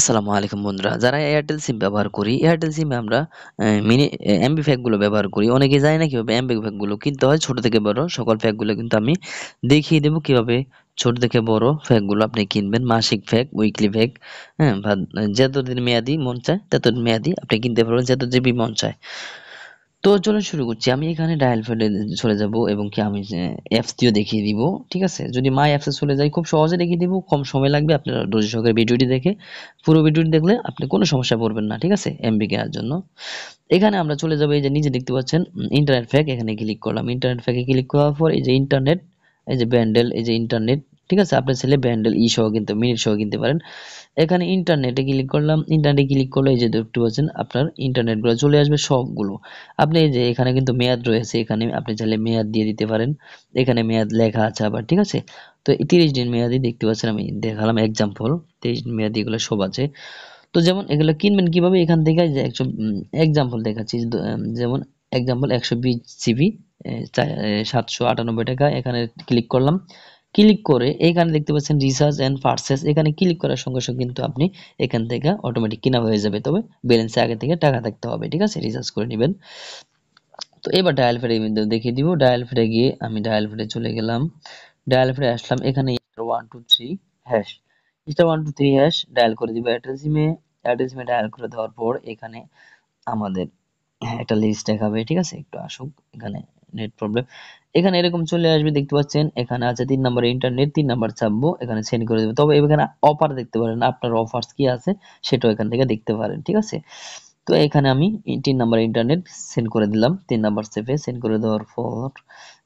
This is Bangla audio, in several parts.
আসসালামু আলাইকুম বন্ধুরা যারা এয়ারটেল সিম ব্যবহার করি এয়ারটেল সিমে আমরা মিনি এমবি ফ্যাকগুলো ব্যবহার করি অনেকে যায় না কীভাবে এমবি ফ্যাকগুলো কিনতে হয় ছোটো থেকে বড় সকল ফ্যাকগুলো কিন্তু আমি দেখিয়ে দেবো কীভাবে ছোট থেকে বড় ফ্যাকগুলো আপনি কিনবেন মাসিক ফ্যাক উইকলি ফ্যাক হ্যাঁ যতদিন মেয়াদি মন চায় ততদিন মেয়াদি আপনি কিনতে পারবেন যত জিবি মন চায় তো চলো শুরু করছি আমি এখানে ডায়াল ফিল্ডে চলে যাব এবং কি আমি অ্যাপস দিয়েও দেখিয়ে দিব ঠিক আছে যদি মাই অ্যাপসে চলে যাই খুব সহজে দেখিয়ে দিব কম সময় লাগবে আপনার ধৈর্য সহকারে ভিডিওটি দেখে পুরো ভিডিওটি দেখলে আপনি কোনো সমস্যা পড়বেন না ঠিক আছে এমবি কেয়ার জন্য এখানে আমরা চলে যাবো এই যে নিজে দেখতে পাচ্ছেন ইন্টারনেট ফ্যাক এখানে ক্লিক করলাম ইন্টারনেট ফ্যাকে ক্লিক করার পর এই যে ইন্টারনেট এই যে ব্যান্ডেল এই যে ইন্টারনেট ঠিক আছে আপনার ছেলে ব্যান্ডেল ই সহ কিনতে মিনিট সহ কিনতে পারেন এখানে ইন্টারনেটে ক্লিক করলাম ইন্টারনেটে ক্লিক করলে এই যে দেখতে পাচ্ছেন আপনার ইন্টারনেটগুলো চলে আসবে সবগুলো আপনি এই যে এখানে কিন্তু মেয়াদ রয়েছে এখানে আপনি চাইলে মেয়াদ দিয়ে দিতে পারেন এখানে মেয়াদ লেখা আছে আবার ঠিক আছে তো তিরিশ দিন মেয়াদি দেখতে পাচ্ছেন আমি দেখালাম এক্সাম্পল তিরিশ দিন মেয়াদি এগুলো সব আছে তো যেমন এগুলো কিনবেন কিভাবে এখান থেকে যে একশো এক্সাম্পল দেখাচ্ছি যেমন এক্সাম্পল একশো বিশ জিবি সাতশো আটানব্বই টাকা এখানে ক্লিক করলাম ক্লিক করে এখানে দেখতে পাচ্ছেন রিসার্চ অ্যান্ড পার্সেস এখানে ক্লিক করার সঙ্গে সঙ্গে কিন্তু আপনি এখান থেকে অটোমেটিক কিনা হয়ে যাবে তবে ব্যালেন্সে আগে থেকে টাকা থাকতে হবে ঠিক আছে রিসার্চ করে নেবেন তো এবার ডায়াল ফেডে দেখিয়ে দিব ডায়াল ফেডে গিয়ে আমি ডায়াল ফেডে চলে গেলাম ডায়াল ফেডে আসলাম এখানে one two three hash star one two three hash dial করে দিব অ্যাড্রেস ইমে অ্যাড্রেস ইমে ডায়াল করে দেওয়ার পর এখানে আমাদের হ্যাঁ, একটা লিস্ট দেখাবে ঠিক আছে একটু আসুক এখানে নেট প্রবলেম এখানে এরকম চলে আসবে দেখতে পাচ্ছেন এখানে আছে তিন নাম্বার ইন্টারনেট তিন নাম্বার ছাপবো এখানে সেন্ড করে দেবে তবে এখানে অফার দেখতে পারেন আপনার অফার্স কি আছে সেটাও এখান থেকে দেখতে পারেন ঠিক আছে তো এখানে আমি তিন নাম্বার ইন্টারনেট সেন্ড করে দিলাম তিন নাম্বার সেফে সেন্ড করে দেওয়ার পর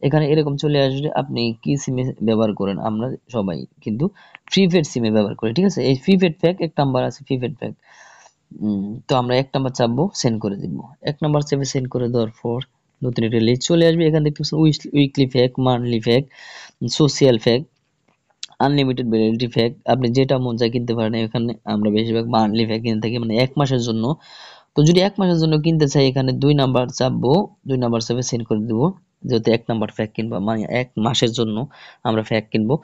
এখানে এরকম চলে আসবে আপনি কি সিমে ব্যবহার করেন আমরা সবাই কিন্তু প্রিপেড সিমে ব্যবহার করি ঠিক আছে এই প্রিপেড প্যাক এক নাম্বার আছে প্রিপেড প্যাক তো আমরা এক নাম্বার চাপবো সেন্ড করে দিব এক নাম্বার সেফে সেন্ড করে দেওয়ার পর নতুন একটা লিস্ট চলে আসবে এখানে দেখতে পাচ্ছেন weekly pack monthly pack social pack unlimited validity pack আপনি যেটা মন চায় কিনতে পারেন এখানে আমরা বেশিরভাগ মান্থলি ফ্যাক কিনে থাকি মানে এক মাসের জন্য তো যদি এক মাসের জন্য কিনতে চাই এখানে দুই নাম্বার চাপবো দুই নাম্বার চাপে সেন্ড করে দেবো যেহেতু এক নাম্বার ফ্যাক কিনবো মানে এক মাসের জন্য আমরা ফ্যাক কিনবো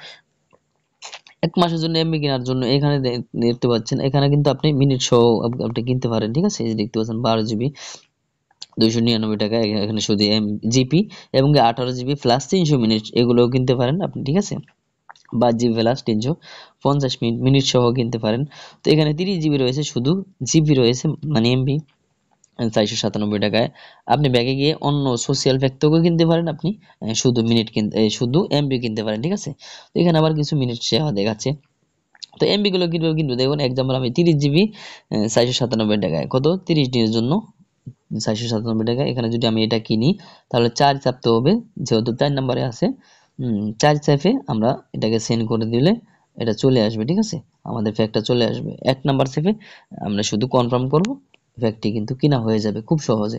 এক মাসের জন্য এমবি কেনার জন্য এখানে দেখতে পাচ্ছেন এখানে কিন্তু আপনি মিনিট সহ আপনি কিনতে পারেন ঠিক আছে দেখতে পাচ্ছেন বারো জিবি দুইশো নিরানব্বই টাকা এখানে শুধু এম জিপি এবং আঠারো জিবি প্লাস তিনশো মিনিট এগুলোও কিনতে পারেন আপনি ঠিক আছে বা জিবি প্লাস তিনশো পঞ্চাশ মিনিট মিনিট সহ কিনতে পারেন তো এখানে তিরিশ জিবি রয়েছে শুধু জিবি রয়েছে মানে এমবি চারশো সাতানব্বই টাকায় আপনি ব্যাগে গিয়ে অন্য সোশ্যাল ফ্যাক্টরকেও কিনতে পারেন আপনি শুধু মিনিট কিনতে শুধু এমবি কিনতে পারেন ঠিক আছে তো এখানে আবার কিছু মিনিট সেবা দেখাচ্ছে তো এমবিগুলো কিনবে কিন্তু দেখুন এক্সাম্পল আমি তিরিশ জিবি চারশো সাতানব্বই টাকায় কত তিরিশ দিনের জন্য চারশো সাতানব্বই টাকা এখানে যদি আমি এটা কিনি তাহলে চার চাপতে হবে যেহেতু চার নাম্বারে আছে চার চাপে আমরা এটাকে সেন্ড করে দিলে এটা চলে আসবে ঠিক আছে আমাদের ফ্যাক্টটা চলে আসবে এক নাম্বার সেফে আমরা শুধু কনফার্ম করব ফ্যাক্টটি কিন্তু কিনা হয়ে যাবে খুব সহজে